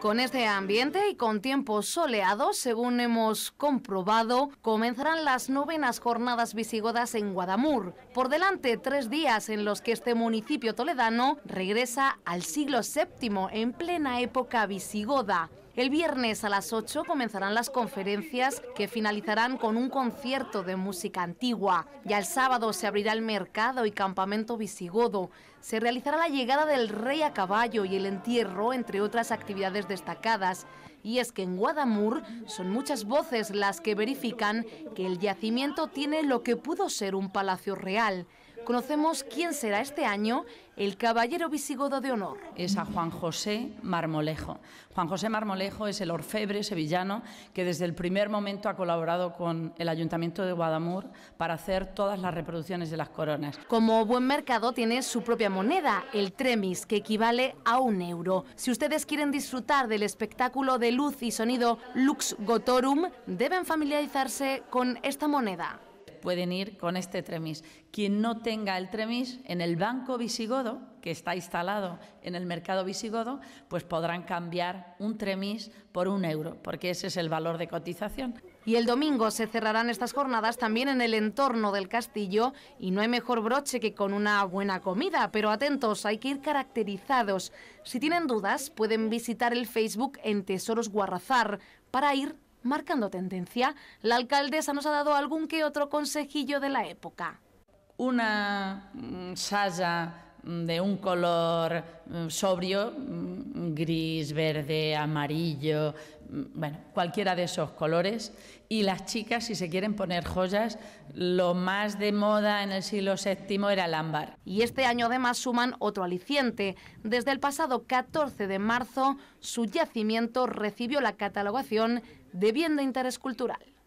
Con este ambiente y con tiempos soleados, según hemos comprobado, comenzarán las novenas jornadas visigodas en Guadamur. Por delante, tres días en los que este municipio toledano regresa al siglo VII en plena época visigoda. El viernes a las 8 comenzarán las conferencias que finalizarán con un concierto de música antigua. Ya el sábado se abrirá el mercado y campamento visigodo. Se realizará la llegada del rey a caballo y el entierro, entre otras actividades destacadas. Y es que en Guadamur son muchas voces las que verifican que el yacimiento tiene lo que pudo ser un palacio real. Conocemos quién será este año el caballero visigodo de honor. Es a Juan José Marmolejo. Juan José Marmolejo es el orfebre sevillano que desde el primer momento ha colaborado con el Ayuntamiento de Guadamur para hacer todas las reproducciones de las coronas. Como buen mercado tiene su propia moneda, el tremis, que equivale a un euro. Si ustedes quieren disfrutar del espectáculo de luz y sonido Lux Gotorum, deben familiarizarse con esta moneda pueden ir con este tremis. Quien no tenga el tremis en el banco visigodo, que está instalado en el mercado visigodo, pues podrán cambiar un tremis por un euro, porque ese es el valor de cotización. Y el domingo se cerrarán estas jornadas también en el entorno del castillo y no hay mejor broche que con una buena comida, pero atentos, hay que ir caracterizados. Si tienen dudas, pueden visitar el Facebook en Tesoros Guarrazar para ir Marcando tendencia, la alcaldesa nos ha dado algún que otro consejillo de la época. Una mm, saya mm, de un color mm, sobrio gris, verde, amarillo, mm, bueno, cualquiera de esos colores. Y las chicas, si se quieren poner joyas, lo más de moda en el siglo VII era el ámbar. Y este año además suman otro aliciente. Desde el pasado 14 de marzo, su yacimiento recibió la catalogación de bien de interés cultural.